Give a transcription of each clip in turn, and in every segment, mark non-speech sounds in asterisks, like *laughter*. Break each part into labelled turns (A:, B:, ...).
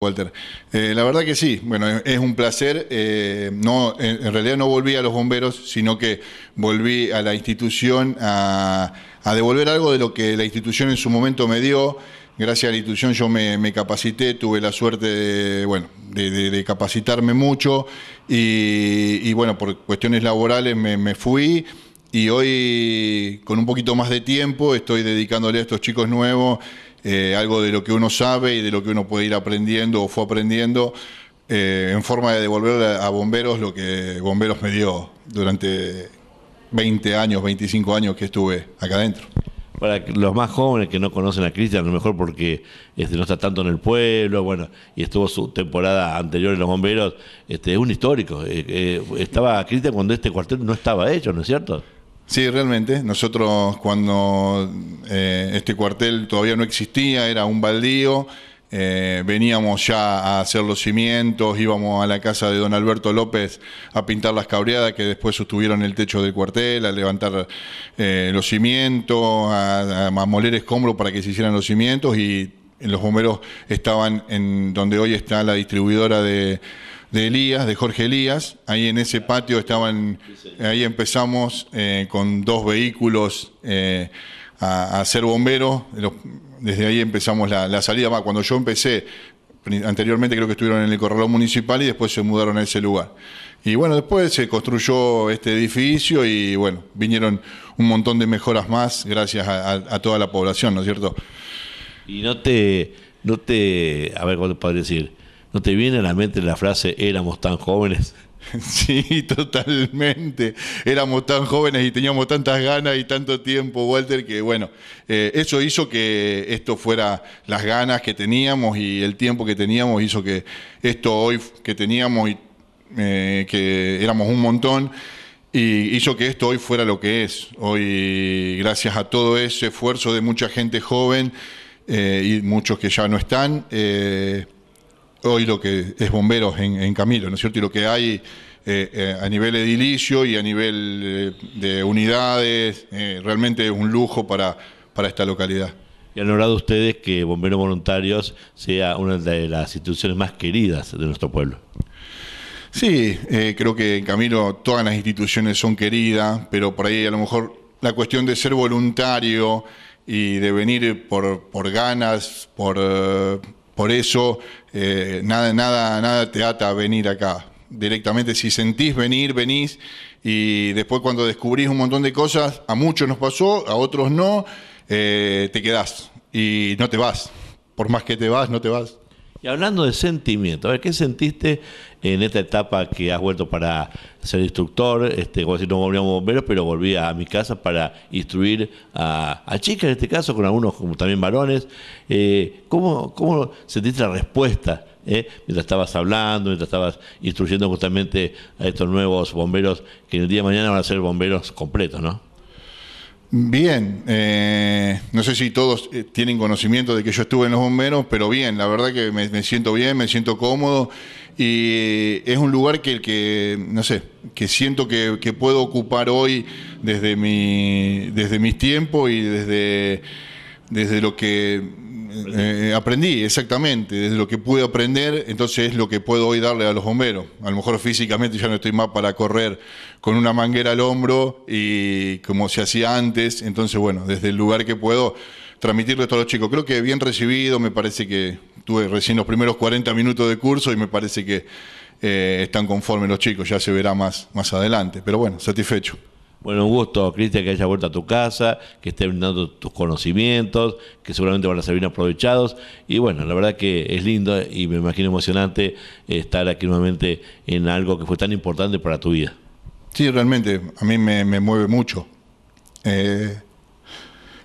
A: Walter, eh, la verdad que sí, bueno, es un placer. Eh, no, en realidad no volví a los bomberos, sino que volví a la institución a, devolver algo de lo que la institución en su momento me dio. Gracias a la institución yo me, capacité, tuve la suerte de, bueno, de, capacitarme mucho y, bueno, por cuestiones laborales me fui. Y hoy, con un poquito más de tiempo, estoy dedicándole a estos chicos nuevos eh, algo de lo que uno sabe y de lo que uno puede ir aprendiendo o fue aprendiendo, eh, en forma de devolver a bomberos lo que bomberos me dio
B: durante 20 años, 25 años que estuve acá adentro. Para los más jóvenes que no conocen a Cristian, a lo mejor porque este, no está tanto en el pueblo, bueno, y estuvo su temporada anterior en los bomberos, este, es un histórico. Eh, estaba Cristian cuando este cuartel no estaba hecho, ¿no es cierto?
A: Sí, realmente. Nosotros cuando eh, este cuartel todavía no existía, era un baldío, eh, veníamos ya a hacer los cimientos, íbamos a la casa de don Alberto López a pintar las cabreadas que después sostuvieron el techo del cuartel, a levantar eh, los cimientos, a, moler escombros para que se hicieran los cimientos y los bomberos estaban en donde hoy está la distribuidora de de Elías, de Jorge Elías. Ahí en ese patio estaban, ahí empezamos eh, con dos vehículos eh, a, hacer ser bomberos. Desde ahí empezamos la, salida. cuando yo empecé, anteriormente creo que estuvieron en el corralón municipal y después se mudaron a ese lugar. Y bueno, después se construyó este edificio y bueno, vinieron un montón de mejoras más gracias a,
B: toda la población, ¿no es cierto? Y no te, no te, a ver, ¿cómo te puedo decir? ¿No te viene a la mente la frase éramos tan jóvenes? *laughs* Sí, totalmente.
A: Éramos tan jóvenes y teníamos tantas ganas y tanto tiempo, Walter, que bueno, eh, eso hizo que esto fuera las ganas que teníamos y el tiempo que teníamos, hizo que esto hoy que teníamos y eh, que éramos un montón, y hizo que esto hoy fuera lo que es. Hoy, gracias a todo ese esfuerzo de mucha gente joven eh, y muchos que ya no están, hoy lo que es bomberos en, Camilo, ¿no es cierto? Y lo que hay eh, eh, a nivel edilicio y a nivel eh, de unidades, realmente es un lujo para,
B: para esta localidad. Y han logrado ustedes que Bomberos Voluntarios sea una de las instituciones más queridas de nuestro pueblo. Sí, creo que en Camilo todas las
A: instituciones son queridas, pero por ahí a lo mejor la cuestión de ser voluntario y de venir por, por ganas, por por eso, eh, nada, nada, nada te ata a venir acá. Directamente, si sentís venir, venís. Y después, cuando descubrís un montón de cosas, a muchos nos pasó, a otros no,
B: eh, te quedás y no te vas. Por más que te vas, no te vas. Y hablando de sentimiento, a ver, ¿qué sentiste en esta etapa que has vuelto para ser instructor? Este, como decir, no volvíamos bomberos, pero volví a mi casa para instruir a, chicas en este caso, con algunos como también varones. Eh, ¿cómo, ¿Cómo sentiste la respuesta eh, mientras estabas hablando, mientras estabas instruyendo justamente a estos nuevos bomberos que en el día de mañana van a ser bomberos completos, ¿no?
A: Bien, eh, no sé si todos eh, tienen conocimiento de que yo estuve en los bomberos, pero bien, la verdad que me, siento bien, me siento cómodo y es un lugar que, que no sé, que siento que, que puedo ocupar hoy desde, mi, desde mis tiempos y desde desde lo que eh, eh, aprendí, exactamente, desde lo que pude aprender, entonces es lo que puedo hoy darle a los bomberos. A lo mejor físicamente ya no estoy más para correr con una manguera al hombro y como se hacía antes, entonces bueno, desde el lugar que puedo transmitirle esto a los chicos. Creo que bien recibido, me parece que tuve recién los primeros 40 minutos de curso y me parece que eh, están conformes los chicos, ya se verá más, más adelante,
B: pero bueno, satisfecho. Bueno, un gusto, Cristian, que haya vuelto a tu casa, que esté brindando tus conocimientos, que seguramente van a ser bien aprovechados. Y bueno, la verdad que es lindo y me imagino emocionante eh, estar aquí nuevamente en algo que fue tan importante para tu vida.
A: Sí, realmente, a mí me, mueve mucho. Eh,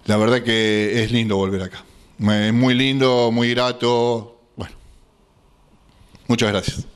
A: la verdad que es lindo volver acá. Es muy lindo, muy grato. Bueno, muchas gracias.